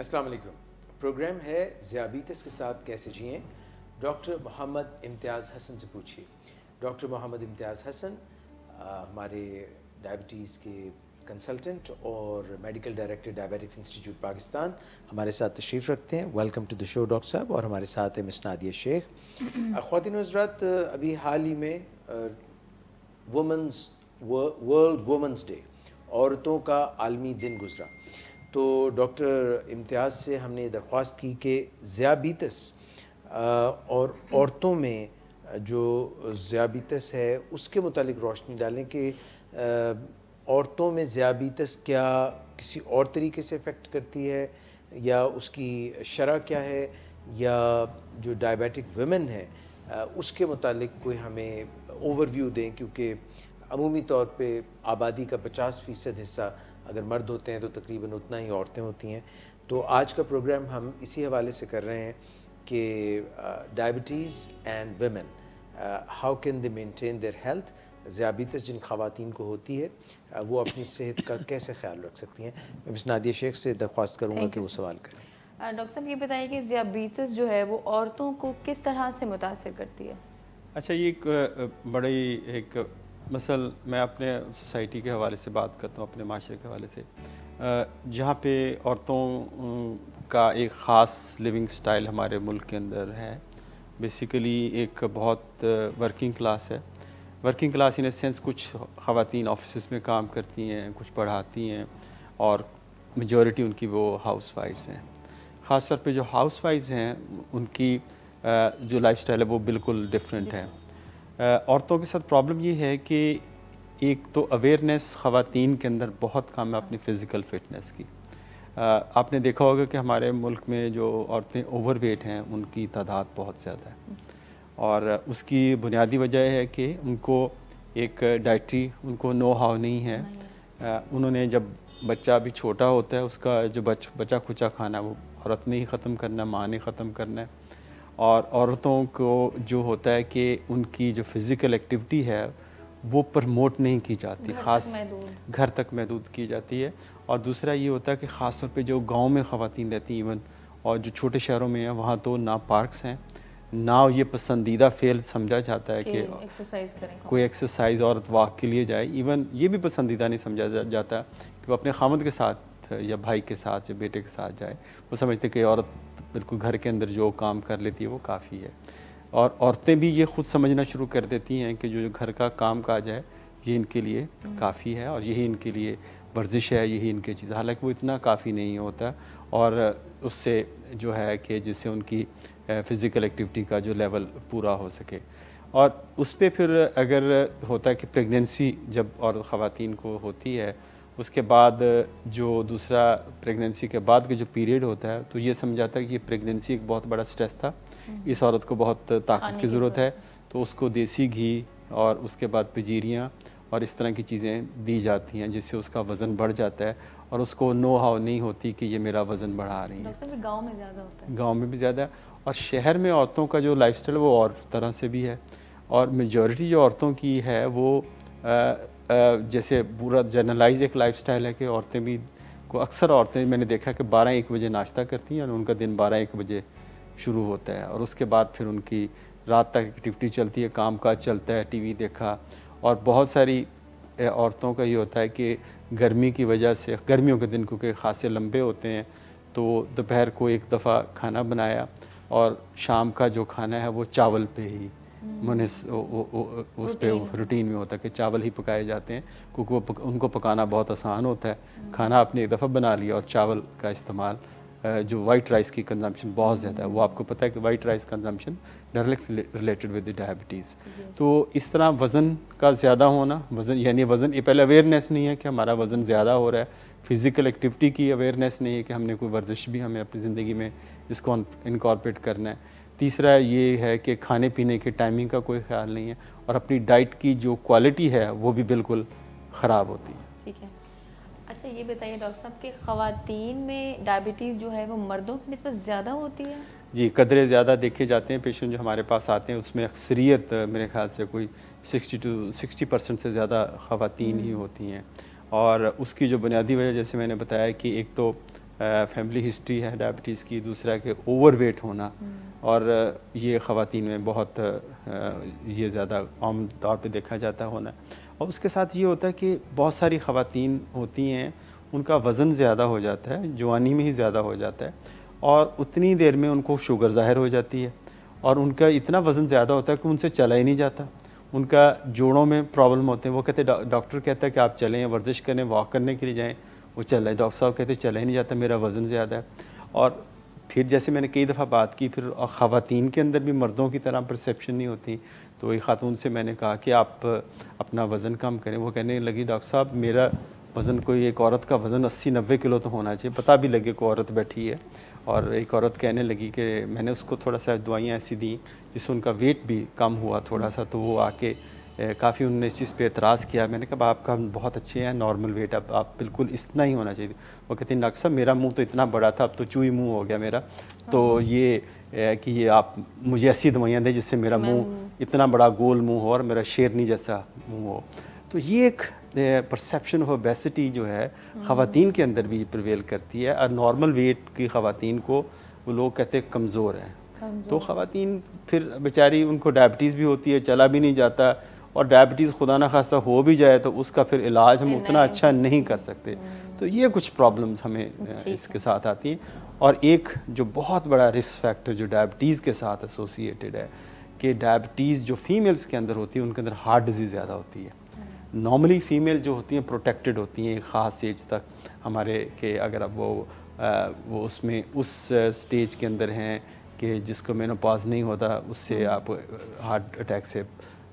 अस्सलाम वालेकुम प्रोग्राम है ज़ियाबीतस के साथ कैसे जिए डॉक्टर मोहम्मद इम्तियाज़ हसन से पूछिए डॉक्टर मोहम्मद इम्तियाज़ हसन हमारे डायबिटीज़ के कंसल्टेंट और medical director diabetics institute Pakistan हमारे साथ तशरीफ़ रखते हैं welcome to the show doctor साहब और हमारे साथ है मिस नादिया शेख खातिन हजरात अभी हाल ही में वुमेंस वर्ल्ड वुमेंस डे औरतों का आलमी दिन गुजरा तो डॉक्टर इम्तियाज़ से हमने दरख्वास्त की कि ज़ियाबीतस और औरतों में जो ज़्याबीतस है उसके मुतालिक रोशनी डालें कि औरतों में ज़ियाबीतस क्या किसी और तरीके से अफेक्ट करती है या उसकी शरह क्या है या जो डायबिटिक वेमेन है उसके मुतालिक कोई हमें ओवरव्यू दें क्योंकि अमूमी तौर पे आबादी का 50 फ़ीसद हिस्सा अगर मर्द होते हैं तो तकरीबन उतना ही औरतें होती हैं तो आज का प्रोग्राम हम इसी हवाले से कर रहे हैं कि diabetes and women how can they maintain their health ज़्यादातर जिन खातन को होती है वो अपनी सेहत का कैसे ख्याल रख सकती हैं मैं मिस नादिया शेख से दरख्वास्त करूँगा कि वो सवाल करें डॉक्टर साहब ये बताइए कि ज़्यादातर जो है वो औरतों को किस तरह से मुतासर करती है अच्छा ये एक बड़ी एक मसल मैं अपने सोसाइटी के हवाले से बात करता हूँ अपने माशरे के हवाले से जहाँ पे औरतों का एक ख़ास लिविंग स्टाइल हमारे मुल्क के अंदर है बेसिकली एक बहुत वर्किंग क्लास है वर्किंग क्लास इन सेंस कुछ ख़वान ऑफिस में काम करती हैं कुछ पढ़ाती हैं और मेजॉरिटी उनकी वो हाउस वाइफ्स हैं ख़ास तौर पर जो हाउस वाइफ्स हैं उनकी जो लाइफ स्टाइल है वो बिल्कुल डिफरेंट है औरतों के साथ प्रॉब्लम ये है कि एक तो अवेयरनेस ख़वातीन के अंदर बहुत कम है अपनी फ़िज़िकल फ़िटनेस की आपने देखा होगा कि हमारे मुल्क में जो औरतें ओवरवेट हैं उनकी तादाद बहुत ज़्यादा है और उसकी बुनियादी वजह है कि उनको एक डाइट्री उनको नो हाव नहीं है उन्होंने जब बच्चा अभी छोटा होता है उसका जो बच बचा खुचा खाना वो औरत ने ही ख़त्म करना माँ ने ख़त्म करना है और औरतों को जो होता है कि उनकी जो फिज़िकल एक्टिविटी है वो प्रमोट नहीं की जाती ख़ास घर तक महदूद की जाती है और दूसरा ये होता है कि ख़ास तौर पर जो गाँव में ख़वान रहती हैं इवन और जो छोटे शहरों में हैं वहाँ तो ना पार्कस हैं ना ये पसंदीदा फेल समझा जाता है कि कोई एक्सरसाइज औरत वाक के लिए जाए इवन ये भी पसंदीदा नहीं समझा जाता कि वो अपने खामद के साथ या भाई के साथ या बेटे के साथ जाए वो समझते कि औरत बिल्कुल घर के अंदर जो काम कर लेती है वो काफ़ी है और औरतें भी ये खुद समझना शुरू कर देती हैं कि जो घर का काम काज है ये इनके लिए हम्म। काफ़ी है और यही इनके लिए वर्जिश है यही इनके चीज़ हालांकि वो इतना काफ़ी नहीं होता और उससे जो है कि जिससे उनकी फ़िज़िकल एक्टिविटी का जो लेवल पूरा हो सके और उस पर फिर अगर होता है कि प्रेगनेंसी जब और ख़वान को होती है उसके बाद जो दूसरा प्रेगनेंसी के बाद का जो पीरियड होता है तो ये समझाता है कि प्रेगनेंसी एक बहुत बड़ा स्ट्रेस था हम्म। इस औरत को बहुत ताकत की ज़रूरत है तो उसको देसी घी और उसके बाद पिजीरियाँ और इस तरह की चीज़ें दी जाती हैं जिससे उसका वज़न बढ़ जाता है और उसको नो हाव नहीं होती कि ये मेरा वज़न बढ़ा रही है गाँव में ज़्यादा होता है गाँव में भी ज़्यादा और शहर में औरतों का जो लाइफ वो और तरह से भी है और मेजोरिटी जो औरतों की है वो जैसे पूरा जर्नलाइज एक लाइफ स्टाइल है कि औरतें भी को अक्सर औरतें मैंने देखा कि बारह एक बजे नाश्ता करती हैं और उनका दिन बारह एक बजे शुरू होता है और उसके बाद फिर उनकी रात तक एक्टिविटी चलती है काम काज चलता है टीवी देखा और बहुत सारी औरतों का ये होता है कि गर्मी की वजह से गर्मियों के दिन क्योंकि खासे लंबे होते हैं तो दोपहर को एक दफ़ा खाना बनाया और शाम का जो खाना है वो चावल पे ही मुनिस उस पर रूटीन में होता है कि चावल ही पकाए जाते हैं क्योंकि वो पक, उनको पकाना बहुत आसान होता है hmm। खाना आपने एक दफ़ा बना लिया और चावल का इस्तेमाल जो वाइट राइस की कंजम्पशन बहुत ज़्यादा है वो hmm। आपको पता है कि white rice consumption direct related with diabetes तो इस तरह वज़न का ज़्यादा होना वज़न यानी वज़न ये पहले अवेयरनेस नहीं है कि हमारा वज़न ज़्यादा हो रहा है फ़िज़िकल एक्टिविटी की अवेयरनेस नहीं है कि हमने कोई वर्जिश भी हमें अपनी ज़िंदगी में इसको इनकॉर्पोरेट करना है तीसरा ये है कि खाने पीने के टाइमिंग का कोई ख्याल नहीं है और अपनी डाइट की जो क्वालिटी है वो भी बिल्कुल ख़राब होती है ठीक है अच्छा ये बताइए डॉक्टर साहब कि खातन में डायबिटीज़ जो है वो मर्दों की नस्बत ज़्यादा होती है जी कदरे ज़्यादा देखे जाते हैं पेशेंट जो हमारे पास आते हैं उसमें अक्सरियत मेरे ख्याल से कोई सिक्सटी टू सिक्सटी परसेंट से ज़्यादा खातन ही हम्म। होती हैं और उसकी जो बुनियादी वजह जैसे मैंने बताया कि एक तो फैमिली हिस्ट्री है डायबिटीज़ की दूसरा के ओवरवेट होना हम्म। और ये ख़वान में बहुत ये ज़्यादा आम तौर पे देखा जाता होना और उसके साथ ये होता है कि बहुत सारी ख़वान होती हैं उनका वज़न ज़्यादा हो जाता है जवानी में ही ज़्यादा हो जाता है और उतनी देर में उनको शुगर ज़ाहिर हो जाती है और उनका इतना वज़न ज़्यादा होता है कि उनसे चला ही नहीं जाता उनका जोड़ों में प्रॉब्लम होते हैं वो कहते डॉक्टर कहता है कि आप चलें वर्जिश करें वॉक करने के लिए जाएँ वो चल रहा है डॉक्टर साहब कहते चला ही नहीं जाता मेरा वज़न ज़्यादा है और फिर जैसे मैंने कई दफ़ा बात की फिर ख़वान के अंदर भी मर्दों की तरह परसेप्शन नहीं होती तो एक ख़ातून से मैंने कहा कि आप अपना वज़न कम करें वो कहने लगी डॉक्टर साहब मेरा वज़न कोई एक औरत का वज़न अस्सी नब्बे किलो तो होना चाहिए पता भी लगे को औरत बैठी है और एक औरत कहने लगी कि मैंने उसको थोड़ा सा दवाइयाँ ऐसी दी जिससे उनका वेट भी कम हुआ थोड़ा सा तो वो आके काफ़ी उन्होंने इस चीज़ पर एतराज़ किया मैंने कहा आपका बहुत अच्छे हैं नॉर्मल वेट अब आप बिल्कुल इतना ही होना चाहिए वो कहते हैं डॉक्टर मेरा मुंह तो इतना बड़ा था अब तो चूई मुंह हो गया मेरा तो हाँ। ये कि ये आप मुझे ऐसी दवाइयाँ दें जिससे मेरा मुँह इतना बड़ा गोल मुँह हो और मेरा शेरनी जैसा मुँह हो तो ये एक परसेप्शन ऑफ ओबेसिटी जो है हाँ। ख़वान के अंदर भी प्रवेल करती है और नॉर्मल वेट की ख़वान को वो लोग कहते हैं कमज़ोर हैं तो ख़वान फिर बेचारी उनको डायबिटीज़ भी होती है चला भी नहीं जाता और डायबिटीज़ खुदा न खास्ता हो भी जाए तो उसका फिर इलाज हम उतना अच्छा नहीं कर सकते हम्म। तो ये कुछ प्रॉब्लम्स हमें इसके साथ आती हैं और एक जो बहुत बड़ा रिस्क फैक्टर जो डायबिटीज़ के साथ एसोसिएटेड है कि डायबिटीज़ जो फीमेल्स के अंदर होती है उनके अंदर हार्ट डिजीज़ ज़्यादा होती है नॉर्मली हम्म। फ़ीमेल जो होती हैं प्रोटेक्टेड होती हैं एक ख़ास एज तक हमारे के अगर अब वो आ, वो उसमें उस स्टेज के अंदर हैं कि जिसको मेनोपॉज नहीं होता उससे हम्म। आप हार्ट अटैक से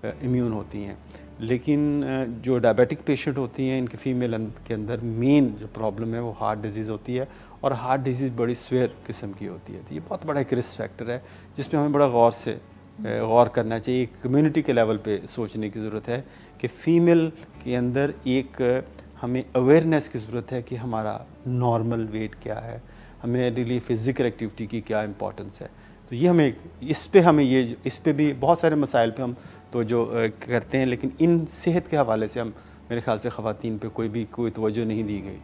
इम्यून होती हैं लेकिन जो डायबिटिक पेशेंट होती हैं इनके फीमेल अं-, के अंदर मेन जो प्रॉब्लम है वो हार्ट डिजीज़ होती है और हार्ट डिजीज़ बड़ी स्वेयर किस्म की होती है तो ये बहुत बड़ा एक रिस्क फैक्टर है जिसपे हमें बड़ा गौर से गौर करना चाहिए एक कम्युनिटी के लेवल पे सोचने की ज़रूरत है कि फ़ीमेल के अंदर एक हमें अवेयरनेस की ज़रूरत है कि हमारा नॉर्मल वेट क्या है हमें डेली फिज़िकल एक्टिविटी की क्या इंपॉर्टेंस है तो ये हमें इस पे हमें ये इस पे भी बहुत सारे मसाइल पे हम तो जो करते हैं लेकिन इन सेहत के हवाले से हम मेरे ख्याल से ख़वान पे कोई भी कोई तोज्जो नहीं दी गई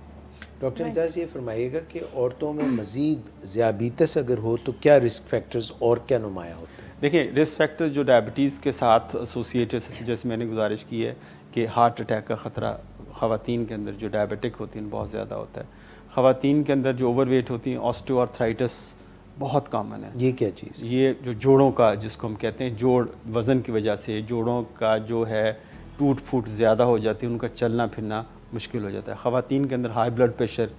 डॉक्टर इम्ताज़ ये फरमाइएगा कि औरतों में मज़ीद ज़्याबीतस अगर हो तो क्या रिस्क फैक्टर्स और क्या नुमाया होते हैं देखिए रिस्क फैक्टर जो डायबिटीज़ के साथ एसोसिएटेड जैसे मैंने गुजारिश की है कि हार्ट अटैक का ख़तरा ख़वान के अंदर जो डायबिटिक होती हैं बहुत ज़्यादा होता है ख़वान के अंदर जो ओवर होती हैं ऑस्टोआर्थराइटस बहुत कॉमन है ये क्या चीज़ ये जो जोड़ों का जिसको हम कहते हैं जोड़ वज़न की वजह से जोड़ों का जो है टूट फूट ज़्यादा हो जाती है उनका चलना फिरना मुश्किल हो जाता है ख़वान के अंदर हाई ब्लड प्रेशर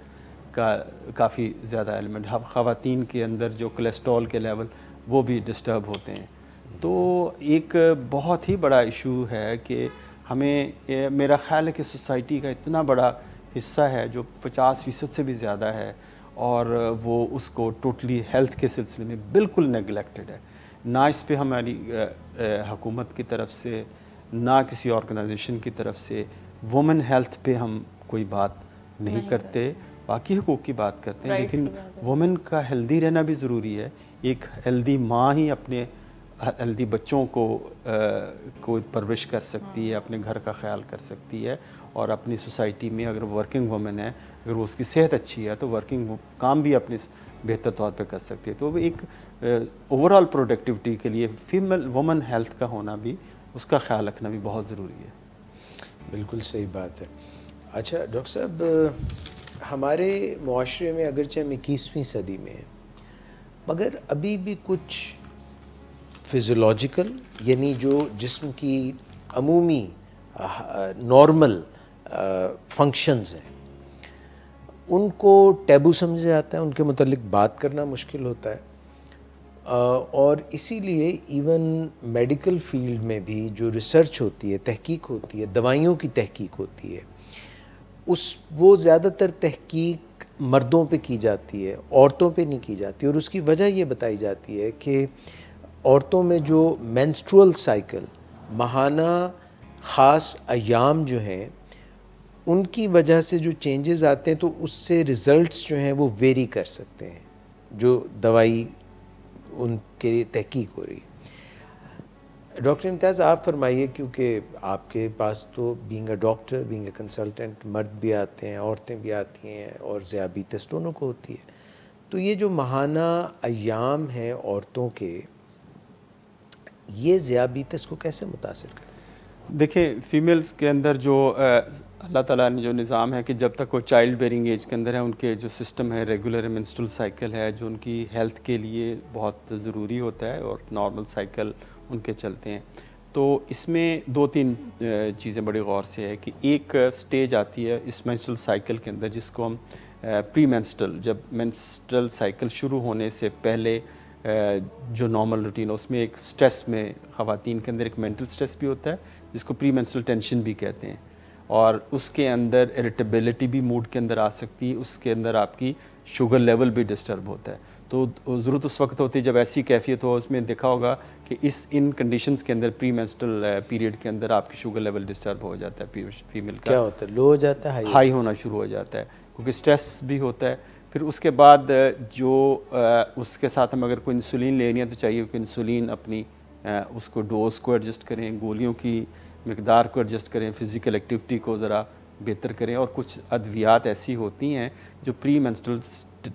का काफ़ी ज़्यादा एलिमेंट ख़वान के अंदर जो कोलेस्ट्रॉल के लेवल वो भी डिस्टर्ब होते हैं तो एक बहुत ही बड़ा इशू है कि हमें मेरा ख्याल है कि सोसाइटी का इतना बड़ा हिस्सा है जो 50 फ़ीसद से भी ज़्यादा है और वो उसको टोटली हेल्थ के सिलसिले में बिल्कुल नेगलेक्टेड है ना इस पर हमारी हकूमत की तरफ से ना किसी ऑर्गेनाइजेशन की तरफ से वुमेन हेल्थ पे हम कोई बात नहीं, नहीं करते बाकी हकूक़ की बात करते हैं लेकिन वुमेन का हेल्दी रहना भी ज़रूरी है एक हेल्दी माँ ही अपने हेल्दी बच्चों को आ, को परवरिश कर सकती है हाँ। अपने घर का ख्याल कर सकती है और अपनी सोसाइटी में अगर वर्किंग वुमेन है अगर उसकी सेहत अच्छी है तो वर्किंग काम भी अपने बेहतर तौर पे कर सकती है तो वो एक ओवरऑल प्रोडक्टिविटी के लिए फीमेल वुमेन हेल्थ का होना भी उसका ख्याल रखना भी बहुत ज़रूरी है बिल्कुल सही बात है अच्छा डॉक्टर साहब हमारे माशरे में अगरचे हम इक्कीसवीं सदी में मगर अभी भी कुछ फिज़ोलॉजिकल यानी जो जिस्म की अमूमी नॉर्मल फंक्शंस हैं उनको टैबू समझा जाता है उनके मतलब बात करना मुश्किल होता है और इसीलिए इवन मेडिकल फील्ड में भी जो रिसर्च होती है तहकीक होती है दवाइयों की तहकीक होती है उस वो ज़्यादातर तहकीक मर्दों पे की जाती है औरतों पे नहीं की जाती और उसकी वजह ये बताई जाती है कि औरतों में जो मैंस्ट्रल साइकिल महाना ख़ास अयाम जो हैं उनकी वजह से जो चेंजेस आते हैं तो उससे रिज़ल्ट्स जो हैं वो वेरी कर सकते हैं जो दवाई उनके लिए तहकीक हो रही है डॉक्टर इम्तियाज़ आप फरमाइए क्योंकि आपके पास तो being a doctor being a consultant मर्द भी आते हैं औरतें भी आती हैं और ज़ियाबीतस दोनों को होती है तो ये जो महाना अयाम हैं औरतों के ये ज़ियाबीतस को कैसे मुतासर करते हैं देखें फ़ीमेल्स के अंदर जो अल्लाह ताला ने जो निज़ाम है कि जब तक वो चाइल्ड बेरिंग एज के अंदर है उनके जो सिस्टम है रेगुलर मेंस्ट्रुअल साइकिल है जो उनकी हेल्थ के लिए बहुत ज़रूरी होता है और नॉर्मल साइकिल उनके चलते हैं तो इसमें दो तीन चीज़ें बड़े गौर से है कि एक स्टेज आती है इस मेंस्ट्रुअल साइकिल के अंदर जिसको हम प्री मेंस्ट्रुअल जब मेंस्ट्रुअल साइकिल शुरू होने से पहले जो नॉर्मल रूटीन है उसमें एक स्ट्रेस में ख़वातीन के अंदर एक मेंटल स्ट्रेस भी होता है जिसको प्री टेंशन भी कहते हैं और उसके अंदर इरिटेबिलिटी भी मूड के अंदर आ सकती है उसके अंदर आपकी शुगर लेवल भी डिस्टर्ब होता है तो ज़रूरत उस वक्त होती है जब ऐसी कैफियत हो उसमें देखा होगा कि इस इन कंडीशंस के अंदर प्री मैंस्टल पीरियड के अंदर आपकी शुगर लेवल डिस्टर्ब हो जाता है फीमेल का क्या होता है लो हो जाता है हाई, हाई होना शुरू हो जाता है क्योंकि स्ट्रेस भी होता है फिर उसके बाद जो उसके साथ हम अगर कोई इंसुलिन ले रही है तो चाहिए कि इंसुलिन अपनी उसको डोज को एडजस्ट करें गोलियों की मकदार को एडजस्ट करें फ़िज़िकल एक्टिविटी को ज़रा बेहतर करें और कुछ अद्वियात ऐसी होती हैं जो प्री मैंस्ट्रल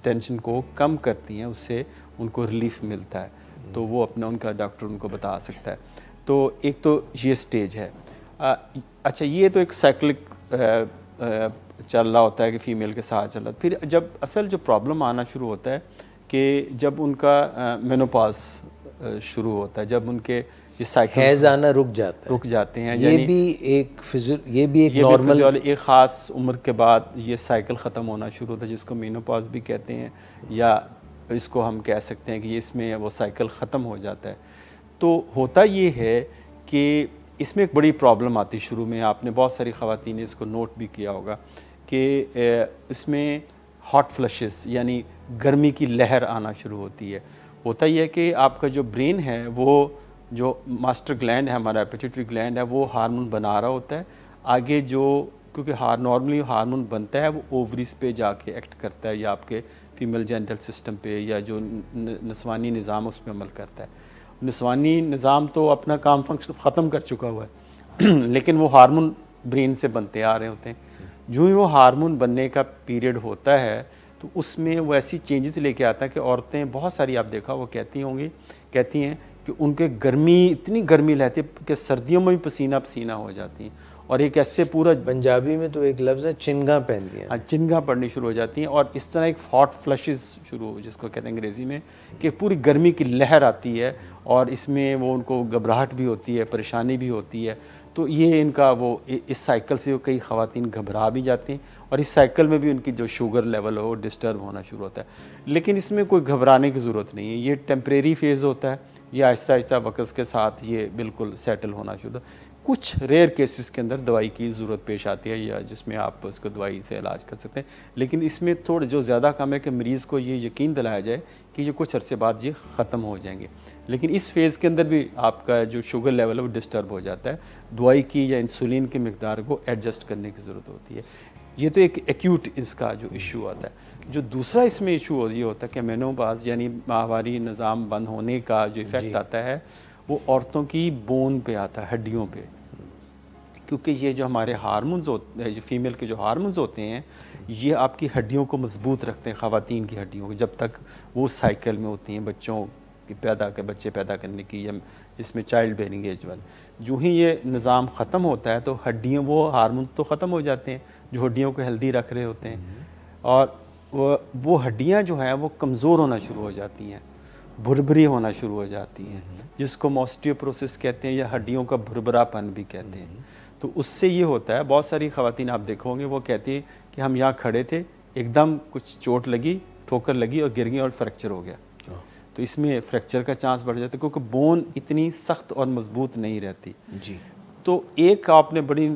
टेंशन को कम करती हैं उससे उनको रिलीफ मिलता है हम्म। तो वो अपना उनका डॉक्टर उनको बता सकता है तो एक तो ये स्टेज है आ, अच्छा ये तो एक साइकिलिक चल रहा होता है कि फ़ीमेल के साथ चल रहा फिर जब असल जो प्रॉब्लम आना शुरू होता है कि जब उनका मेनोपास शुरू होता है जब उनके ये साइकिल हैज आना रुक जाता है रुक जाते हैं ये भी एक ये भी एक नॉर्मल एक ख़ास उम्र के बाद ये साइकिल ख़त्म होना शुरू होता है जिसको मीनोपॉज भी कहते हैं या इसको हम कह सकते हैं कि इसमें वो साइकिल ख़त्म हो जाता है तो होता ये है कि इसमें एक बड़ी प्रॉब्लम आती शुरू में आपने बहुत सारी खातन ने इसको नोट भी किया होगा कि इसमें हॉट फ्लशेस यानी गर्मी की लहर आना शुरू होती है होता ही है कि आपका जो ब्रेन है वो जो मास्टर ग्लैंड है हमारा एपिटेटरी ग्लैंड है वो हार्मोन बना रहा होता है आगे जो क्योंकि हार नॉर्मली हार्मोन बनता है वो ओवरीज पे जाके एक्ट करता है या आपके फीमेल जेंटल सिस्टम पे या जो नस्वानी निज़ाम उस पर अमल करता है नस्वानी निज़ाम तो अपना काम फंक्शन ख़त्म कर चुका हुआ है लेकिन वो हारमोन ब्रेन से बनते आ रहे होते हैं जो ही वो हारमोन बनने का पीरियड होता है तो उसमें वो ऐसी चेंजेस लेके आता है कि औरतें बहुत सारी आप देखा वो कहती होंगी कहती हैं कि उनके गर्मी इतनी गर्मी रहती है कि सर्दियों में भी पसीना पसीना हो जाती हैं और एक ऐसे पूरा पंजाबी में तो एक लफ्ज़ है चिनगा पहनती हाँ चिनगा पड़नी शुरू हो जाती हैं और इस तरह एक हॉट फ्लशेस शुरू हो जिसको कहते हैं अंग्रेज़ी में कि पूरी गर्मी की लहर आती है और इसमें वो उनको घबराहट भी होती है परेशानी भी होती है तो ये इनका वो इस साइकिल से कई खातन घबरा भी जाती हैं और इस साइकिल में भी उनकी जो शुगर लेवल है वो डिस्टर्ब होना शुरू होता है लेकिन इसमें कोई घबराने की ज़रूरत नहीं है ये टेम्प्रेरी फेज़ होता है ये आहिस्ता आहिस्ता वक़्स के साथ ये बिल्कुल सेटल होना शुरू कुछ रेयर केसेस के अंदर दवाई की ज़रूरत पेश आती है या जिसमें आप उसको दवाई से इलाज कर सकते हैं लेकिन इसमें थोड़ा जो ज़्यादा काम है कि मरीज़ को ये यकीन दिलाया जाए कि ये कुछ अरसे बाद ये ख़त्म हो जाएंगे लेकिन इस फेज़ के अंदर भी आपका जो शुगर लेवल है वो डिस्टर्ब हो जाता है दवाई की या इंसुलिन की मकदार को एडजस्ट करने की ज़रूरत होती है ये तो एक एक्यूट इसका जो इशू आता है जो दूसरा इसमें इशू हो ये होता है कि मेनोबाज यानी माहवारी निज़ाम बंद होने का जो इफ़ेक्ट आता है वो औरतों की बोन पे आता है हड्डियों पे क्योंकि ये जो हमारे हारमोन्स होते हैं फीमेल के जो हारमोन्स होते हैं ये आपकी हड्डियों को मजबूत रखते हैं खातन की हड्डियों को जब तक वो साइकिल में होती हैं बच्चों की पैदा के बच्चे पैदा करने की या जिसमें चाइल्ड बेरिंग एज वन जो ही ये निज़ाम ख़त्म होता है तो हड्डियों वो हारमोन तो ख़त्म हो जाते हैं जो हड्डियों को हेल्दी रख रहे होते हैं और वो, वो हड्डियाँ जो हैं वो कमज़ोर होना शुरू हो जाती हैं भुरभरी होना शुरू हो जाती हैं जिसको मोस्टियोप्रोसेस कहते हैं या हड्डियों का भुरभरापन भी कहते हैं तो उससे ये होता है बहुत सारी खातन आप देखोगे वो कहती हैं कि हम यहाँ खड़े थे एकदम कुछ चोट लगी ठोकर लगी और गिर गई और फ्रैक्चर हो गया तो इसमें फ्रैक्चर का चांस बढ़ जाता है क्योंकि बोन इतनी सख्त और मजबूत नहीं रहती जी तो एक आपने बड़ी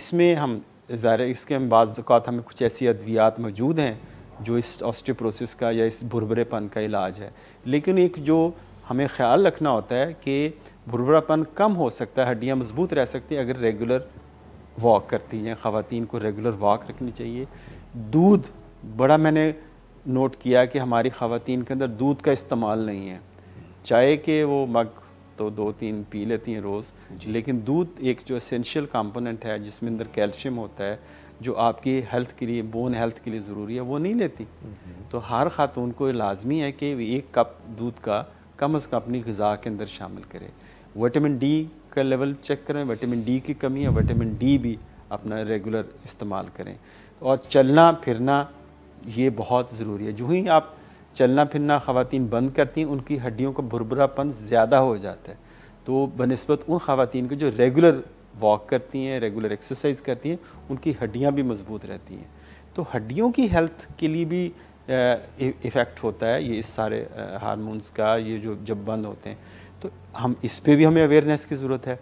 इसमें हम ज़ाहिर इसके हम बाज़ात हमें कुछ ऐसी अद्वियात मौजूद हैं जो इस ऑस्टियोप्रोसिस का या इस भुरभरेपन का इलाज है लेकिन एक जो हमें ख्याल रखना होता है कि भुरभरापन कम हो सकता है हड्डियाँ मजबूत रह सकती हैं अगर रेगुलर वॉक करती हैं ख़वान को रेगुलर वॉक रखनी चाहिए दूध बड़ा मैंने नोट किया कि हमारी ख़वान के अंदर दूध का इस्तेमाल नहीं है चाय के वो मग तो दो तीन पी लेती हैं रोज़ लेकिन दूध एक जो असेंशियल कंपोनेंट है जिसमें अंदर कैल्शियम होता है जो आपकी हेल्थ के लिए बोन हेल्थ के लिए ज़रूरी है वो नहीं लेती हम्म। तो हर खातून को लाजमी है कि एक कप दूध का कम अज़ कम अपनी गज़ा के अंदर शामिल करें विटामिन डी का लेवल चेक करें विटामिन डी की कमी है विटामिन डी भी अपना रेगुलर इस्तेमाल करें और चलना फिरना ये बहुत ज़रूरी है जो ही आप चलना फिरना ख़ातन बंद करती हैं उनकी हड्डियों का भुरभुरापन ज़्यादा हो जाता है तो बनस्बत उन खातन के जो रेगुलर वॉक करती हैं रेगुलर एक्सरसाइज करती हैं उनकी हड्डियाँ भी मजबूत रहती हैं तो हड्डियों की हेल्थ के लिए भी इफ़ेक्ट होता है ये इस सारे हारमोन्स का ये जो जब बंद होते हैं तो हम इस पर भी हमें अवेयरनेस की ज़रूरत है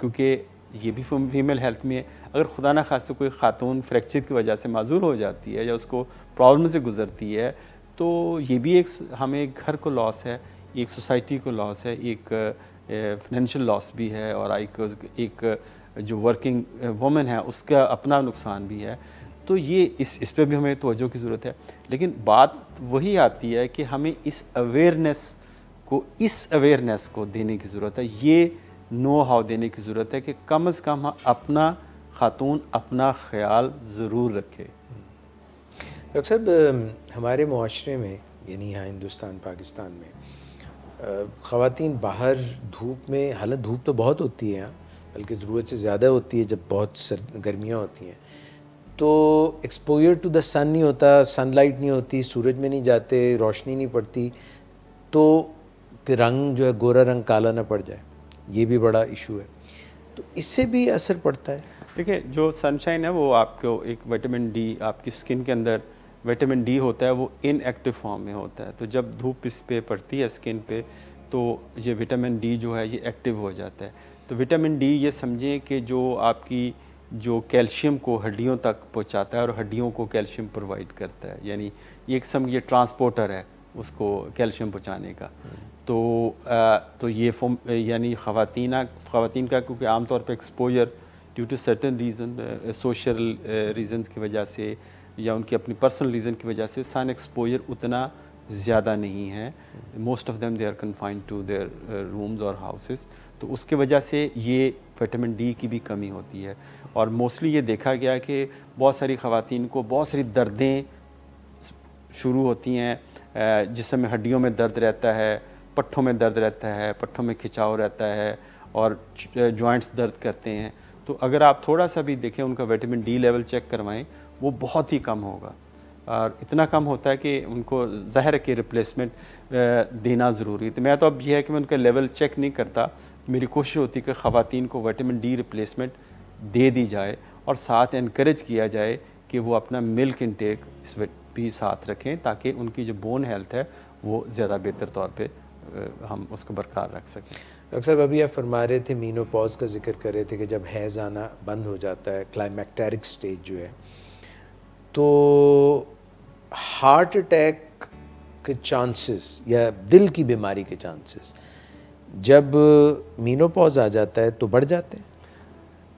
क्योंकि ये भी फीमेल हेल्थ में है अगर खुदा ना खास कोई खातून फ्रैक्चर की वजह से माजूर हो जाती है या उसको प्रॉब्लम से गुजरती है तो ये भी एक हमें घर को लॉस है एक सोसाइटी को लॉस है एक फाइनेंशियल लॉस भी है और एक एक जो वर्किंग वमेन है उसका अपना नुकसान भी है तो ये इस इस पर भी हमें तोजो की ज़रूरत है लेकिन बात वही आती है कि हमें इस अवेयरनेस को इस अवेयरनेस को देने की ज़रूरत है ये नो हाउ देने की ज़रूरत है कि कम अज़ कम अपना ख़ातून अपना ख्याल ज़रूर रखे डॉक्टर साहब हमारे माशरे में यानी यहाँ हिंदुस्तान पाकिस्तान में ख़वान बाहर धूप में हालत धूप तो बहुत होती है यहाँ बल्कि ज़रूरत से ज़्यादा होती है जब बहुत सर गर्मियाँ होती हैं तो एक्सपोजर टू द सन नहीं होता सनलाइट नहीं होती सूरज में नहीं जाते रोशनी नहीं पड़ती तो रंग जो है गोरा रंग काला ना पड़ जाए ये भी बड़ा इशू है तो इससे भी असर पड़ता है देखिए जो सनशाइन है वो आपको एक विटामिन डी आपकी स्किन के अंदर विटामिन डी होता है वो इनएक्टिव फॉर्म में होता है तो जब धूप इस पर पड़ती है स्किन पे तो ये विटामिन डी जो है ये एक्टिव हो जाता है तो विटामिन डी ये समझें कि जो आपकी जो कैल्शियम को हड्डियों तक पहुंचाता है और हड्डियों को कैल्शियम प्रोवाइड करता है यानी एक समझिए ट्रांसपोर्टर है उसको कैल्शियम पहुंचाने का तो आ, तो ये फॉर्म यानी खातन खातन का क्योंकि आम तौर पर exposure due to certain reason social reason की वजह से या उनकी अपनी पर्सनल रीज़न की वजह से सन एक्सपोजर उतना ज़्यादा नहीं है most of them they are confined to their rooms और हाउसेस तो उसके वजह से ये विटामिन डी की भी कमी होती है और मोस्टली ये देखा गया कि बहुत सारी खातन को बहुत सारी दर्दें शुरू होती हैं जिसमें हड्डियों में दर्द रहता है पट्ठों में दर्द रहता है पट्ठों में खिंचाव रहता है और जॉइंट्स दर्द करते हैं तो अगर आप थोड़ा सा भी देखें उनका विटामिन डी लेवल चेक करवाएं वो बहुत ही कम होगा और इतना कम होता है कि उनको जहर के रिप्लेसमेंट देना ज़रूरी है तो मैं तो अब यह है कि मैं उनका लेवल चेक नहीं करता मेरी कोशिश होती है कि ख़वान को विटामिन डी रिप्लेसमेंट दे दी जाए और साथ इनक्रेज किया जाए कि वो अपना मिल्क इनटेक भी साथ रखें ताकि उनकी जो बोन हेल्थ है वो ज़्यादा बेहतर तौर पर हम उसको बरकरार रख सकें डॉक्टर साहब अभी आप फरमा रहे थे मीनो पॉज का जिक्र कर रहे थे कि जब हैज़ आना बंद हो जाता है क्लाइमेक्टेरिक स्टेज जो है तो हार्ट अटैक के चांसेस या दिल की बीमारी के चांसेस जब पॉज आ जाता है तो बढ़ जाते हैं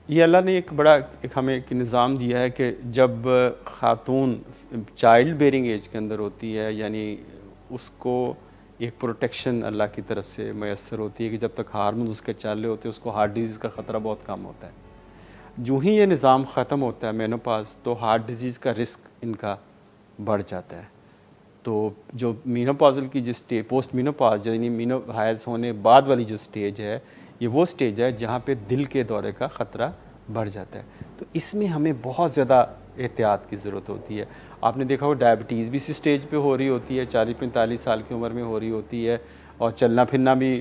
ये अल्लाह ने एक बड़ा एक हमें एक निज़ाम दिया है कि जब ख़ातून चाइल्ड बेरिंग एज के अंदर होती है यानी उसको एक प्रोटेक्शन अल्लाह की तरफ से मैसर होती है कि जब तक हारमोन उसके चाले होते हैं उसको हार्ट डिजीज़ का ख़तरा बहुत कम होता है जो ही ये निज़ाम ख़त्म होता है मेनोपाज तो हार्ट डिजीज़ का रिस्क इनका बढ़ जाता है तो जो मीनोपाजल की जो स्टेज पोस्ट मीनोपाज यानी मीनो हायज होने बाद वाली जो स्टेज है ये वो स्टेज है जहाँ पर दिल के दौरे का ख़तरा बढ़ जाता है तो इसमें हमें बहुत ज़्यादा एहतियात की ज़रूरत होती है आपने देखा वो डायबिटीज़ भी इसी स्टेज पे हो रही होती है चालीस पैंतालीस साल की उम्र में हो रही होती है और चलना फिरना भी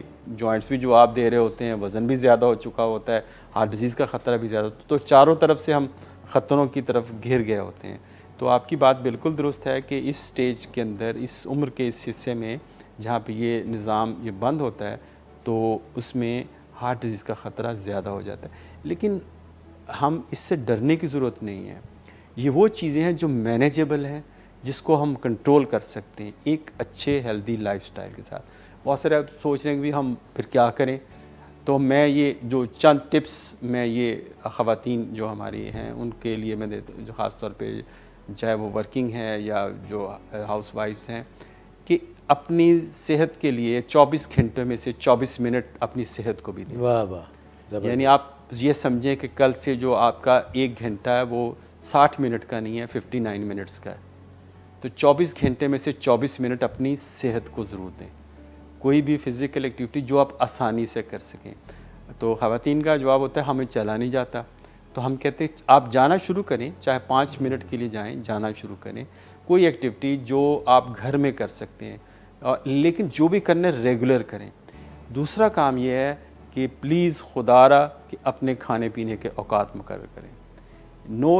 जॉइंट्स भी जो आप दे रहे होते हैं वज़न भी ज़्यादा हो चुका होता है हार्ट डिज़ीज़ का ख़तरा भी ज़्यादा तो चारों तरफ से हम ख़तरों की तरफ घिर गए होते हैं तो आपकी बात बिल्कुल दुरुस्त है कि इस स्टेज के अंदर इस उम्र के इस हिस्से में जहाँ पर ये निज़ाम ये बंद होता है तो उसमें हार्ट डिज़ीज़ का ख़तरा ज़्यादा हो जाता है लेकिन हम इससे डरने की ज़रूरत नहीं है ये वो चीज़ें हैं जो मैनेजेबल हैं जिसको हम कंट्रोल कर सकते हैं एक अच्छे हेल्दी लाइफ के साथ बहुत सारे आप सोच रहे हैं कि हम फिर क्या करें तो मैं ये जो चंद टिप्स मैं ये ख़वान जो हमारी हैं उनके लिए मैं देता जो ख़ास तौर पे चाहे वो वर्किंग है या जो हाउस वाइफ्स हैं कि अपनी सेहत के लिए 24 घंटे में से 24 मिनट अपनी सेहत को भी दें वाह वाह यानी आप ये समझें कि कल से जो आपका एक घंटा है वो साठ मिनट का नहीं है फिफ्टी नाइन मिनट्स का है तो चौबीस घंटे में से चौबीस मिनट अपनी सेहत को ज़रूर दें कोई भी फिज़िकल एक्टिविटी जो आप आसानी से कर सकें तो ख़वान का जवाब होता है हमें चला नहीं जाता तो हम कहते हैं आप जाना शुरू करें चाहे पाँच मिनट के लिए जाएं जाना शुरू करें कोई एक्टिविटी जो आप घर में कर सकते हैं लेकिन जो भी करने रेगुलर करें दूसरा काम यह है कि प्लीज़ खुदारा कि अपने खाने पीने के अवकात मुकर करें नो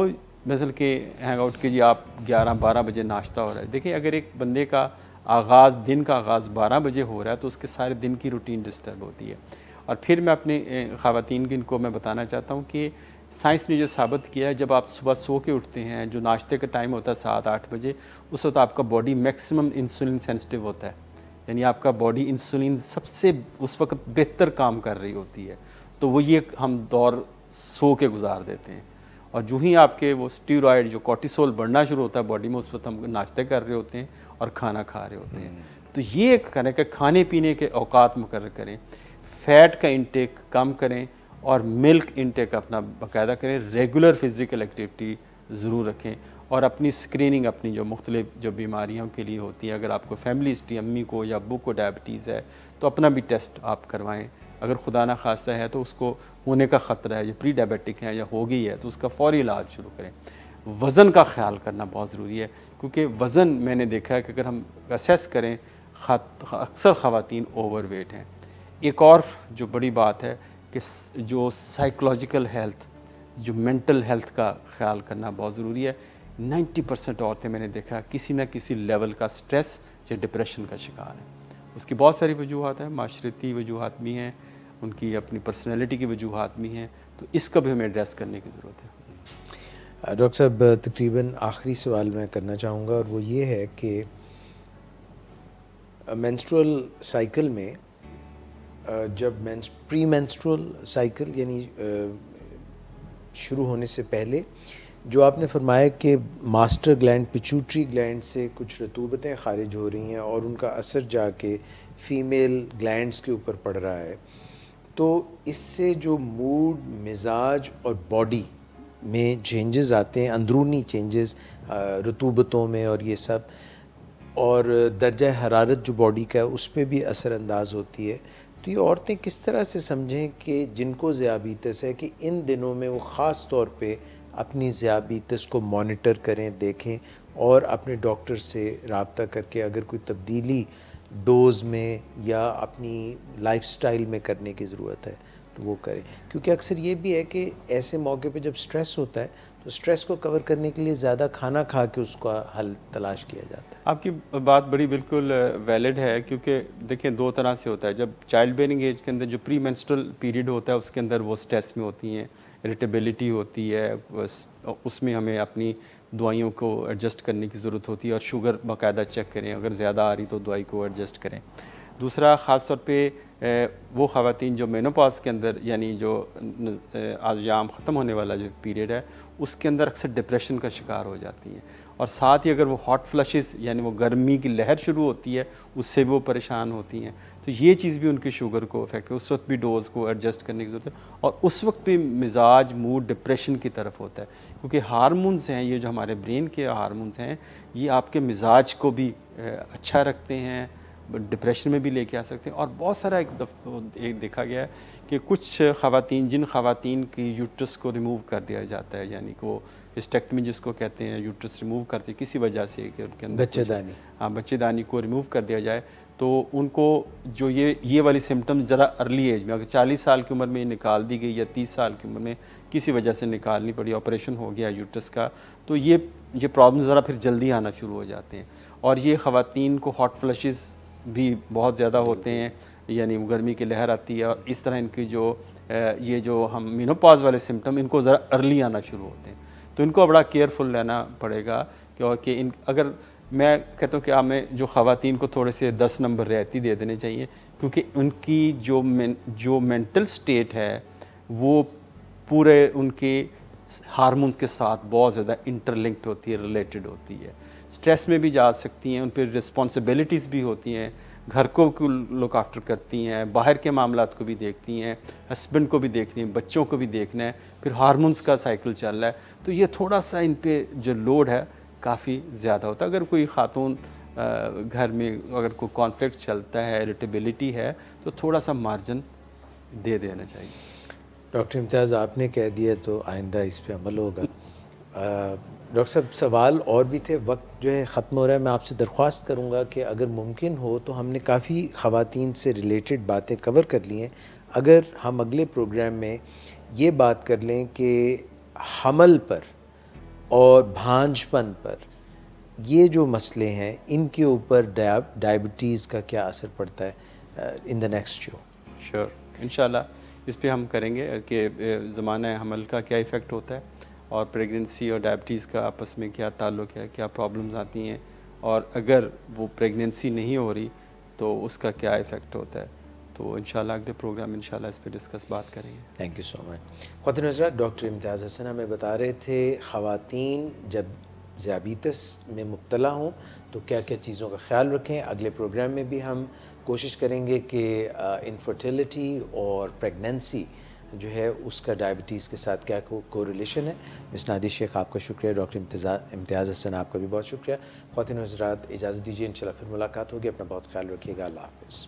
नस्ल के हैंग आउट जी आप 11-12 बजे नाश्ता हो रहा है देखिए अगर एक बंदे का आगाज़ दिन का आगाज़ बारह बजे हो रहा है तो उसके सारे दिन की रूटीन डिस्टर्ब होती है और फिर मैं अपने की इनको मैं बताना चाहता हूँ कि साइंस ने जो साबित किया है जब आप सुबह सो के उठते हैं जो नाश्ते का टाइम होता है सात आठ बजे उस वक्त आपका बॉडी मैक्सिमम इंसुलिन सेंसिटिव होता है यानी आपका बॉडी इंसुलिन सबसे उस वक्त बेहतर काम कर रही होती है तो वो ये हम दौर सो के गुजार देते हैं और जो ही आपके वो स्टीरॉयड जो कॉर्टिसोल बढ़ना शुरू होता है बॉडी में उस वक्त हम नाश्ते कर रहे होते हैं और खाना खा रहे होते हैं हम्म। तो ये एक करें कि खाने पीने के अवकात मुकर करें फैट का इंटेक कम करें और मिल्क इंटेक अपना बाकायदा करें रेगुलर फिज़िकल एक्टिविटी ज़रूर रखें और अपनी स्क्रीनिंग अपनी जो मुख्तलिफ जो बीमारियों के लिए होती है अगर आपको फैमिली हिस्ट्री अम्मी को या अबू को डायबिटीज़ है तो अपना भी टेस्ट आप करवाएँ अगर खुदा ना खासा है तो उसको होने का ख़तरा है या प्री डायबिटिक है या हो गई है तो उसका फौरी इलाज शुरू करें वज़न का ख्याल करना बहुत ज़रूरी है क्योंकि वज़न मैंने देखा है कि अगर हम असेस करें अक्सर ख़वान ओवर वेट हैं एक और जो बड़ी बात है कि जो साइकोलॉजिकल हेल्थ जो मेंटल हेल्थ का ख्याल करना बहुत ज़रूरी है 90 परसेंट औरतें मैंने देखा किसी न किसी लेवल का स्ट्रेस या डिप्रेशन का शिकार है उसकी बहुत सारी वजूहत हैं माशरती वजूहत भी हैं उनकी अपनी पर्सनैलिटी की वजूहत भी हैं तो इसका भी हमें एड्रेस करने की ज़रूरत है डॉक्टर साहब तकरीबन आखिरी सवाल मैं करना चाहूँगा और वो ये है कि मैंस्ट्रल साइकिल में जब प्री मैंस्ट्रल साइकिल यानी शुरू होने से पहले जो आपने फरमाया कि मास्टर ग्लैंड पिचूट्री ग्लैंड से कुछ रतूबतें खारिज हो रही हैं और उनका असर जाके फीमेल ग्लैंड्स के ऊपर पड़ रहा है तो इससे जो मूड मिजाज और बॉडी में चेंजेस आते हैं अंदरूनी चेंजेस रतूबतों में और ये सब और दर्जा हरारत जो बॉडी का है उस पर भी असरानंदाज होती है तो ये औरतें किस तरह से समझें कि जिनको ज़्याबीतस है कि इन दिनों में वो ख़ास तौर पे अपनी ज़ियाबीतस को मॉनिटर करें देखें और अपने डॉक्टर से रबता करके अगर कोई तब्दीली डोज में या अपनी लाइफस्टाइल में करने की ज़रूरत है तो वो करें क्योंकि अक्सर ये भी है कि ऐसे मौके पे जब स्ट्रेस होता है तो स्ट्रेस को कवर करने के लिए ज़्यादा खाना खा के उसका हल तलाश किया जाता है आपकी बात बड़ी बिल्कुल वैलिड है क्योंकि देखें दो तरह से होता है जब चाइल्ड बेरिंग एज के अंदर जो प्री मैंस्ट्रल पीरियड होता है उसके अंदर वो स्ट्रेस में होती हैं इरिटेबिलिटी होती है उसमें हमें अपनी दवाइयों को एडजस्ट करने की ज़रूरत होती है और शुगर बाकायदा चेक करें अगर ज़्यादा आ रही तो दवाई को एडजस्ट करें दूसरा ख़ास तौर पर वो ख़वान जो मेनोपॉज के अंदर यानी जो आजाम ख़त्म होने वाला जो पीरियड है उसके अंदर अक्सर डिप्रेशन का शिकार हो जाती हैं और साथ ही अगर वो हॉट फ्लशेस यानी वो गर्मी की लहर शुरू होती है उससे भी वो परेशान होती हैं तो ये चीज़ भी उनके शुगर को अफेक्ट उस वक्त भी डोज़ को एडजस्ट करने की ज़रूरत है और उस वक्त भी मिजाज मूड डिप्रेशन की तरफ होता है क्योंकि हारमोन्स हैं ये जो हमारे ब्रेन के हारमोन्स हैं ये आपके मिजाज को भी अच्छा रखते हैं डिप्रेशन में भी लेके आ सकते हैं और बहुत सारा एक, दफ, एक देखा गया है कि कुछ खातन जिन खातन की यूट्रस को रिमूव कर दिया जाता है यानी को स्टेक्टमी जिसको कहते हैं यूट्रस रिमूव करते हैं किसी वजह से कि उनके अंदर बच्चेदानी हाँ बच्चेदानी को रिमूव कर दिया जाए तो उनको जो ये ये वाली सिम्टम्स ज़रा अर्ली एज में अगर चालीस साल की उम्र में निकाल दी गई या तीस साल की उम्र में किसी वजह से निकालनी पड़ी ऑपरेशन हो गया यूट्रस का तो ये ये प्रॉब्लम ज़रा फिर जल्दी आना शुरू हो जाते हैं और ये खातन को हॉट फ्लशेज़ भी बहुत ज़्यादा होते हैं यानी गर्मी की लहर आती है और इस तरह इनकी जो ये जो हम मीनोपाज वाले सिम्टम इनको ज़रा अर्ली आना शुरू होते हैं तो इनको बड़ा केयरफुल रहना पड़ेगा क्योंकि इन अगर मैं कहता हूँ कि आप में जो ख़वान को थोड़े से दस नंबर रियायती दे देने चाहिए क्योंकि उनकी जो में, जो मेंटल स्टेट है वो पूरे उनके हारमोन्स के साथ बहुत ज़्यादा इंटरलिंक्ड होती है रिलेटेड होती है स्ट्रेस में भी जा सकती हैं उन पर रिस्पॉन्सिबिलिटीज़ भी होती हैं घर को लुक आफ्टर करती हैं बाहर के मामला को भी देखती हैं हस्बैंड को भी देखती हैं बच्चों को भी देखना है फिर हारमोन्स का साइकिल चल रहा है तो ये थोड़ा सा इन पर जो लोड है काफ़ी ज़्यादा होता है अगर कोई ख़ातून घर में अगर कोई कॉन्फ्लिक्ट चलता है इरिटेबिलिटी है तो थोड़ा सा मार्जिन दे देना चाहिए डॉक्टर इम्तियाज़ आपने कह दिया तो आइंदा इस पर अमल होगा डॉक्टर साहब सवाल और भी थे वक्त जो है ख़त्म हो रहा है मैं आपसे दरख्वास्त करूँगा कि अगर मुमकिन हो तो हमने काफ़ी ख़वातीन से रिलेटेड बातें कवर कर ली हैं अगर हम अगले प्रोग्राम में ये बात कर लें कि हमल पर और भांजपन पर ये जो मसले हैं इनके ऊपर डायबिटीज़ का क्या असर पड़ता है in the next show sure इन इस पर हम करेंगे कि ज़माना हमल का क्या इफ़ेक्ट होता है और प्रेगनेंसी और डायबिटीज़ का आपस में क्या ताल्लुक है क्या प्रॉब्लम्स आती हैं और अगर वो प्रेगनेंसी नहीं हो रही तो उसका क्या इफ़ेक्ट होता है तो इन अगले प्रोग्राम इन इस पर डिस्कस बात करेंगे थैंक यू सो मच खुद नजरा डॉक्टर इम्तियाज़ हसन हमें बता रहे थे ख़वान जब ज़्याबीतस में मुबतला हों तो क्या क्या चीज़ों का ख्याल रखें अगले प्रोग्राम में भी हम कोशिश करेंगे कि इनफर्टिलिटी और प्रेगनेंसी जो है उसका डायबिटीज़ के साथ क्या को रिलेशन है मिस नादी शेख आपका शुक्रिया डॉक्टर इम्तियाज़ हसन आपका भी बहुत शुक्रिया खातिन हजरात इजाज़त दीजिए इन फिर मुलाकात होगी अपना बहुत ख्याल रखिएगा अल्लाह हाफिज़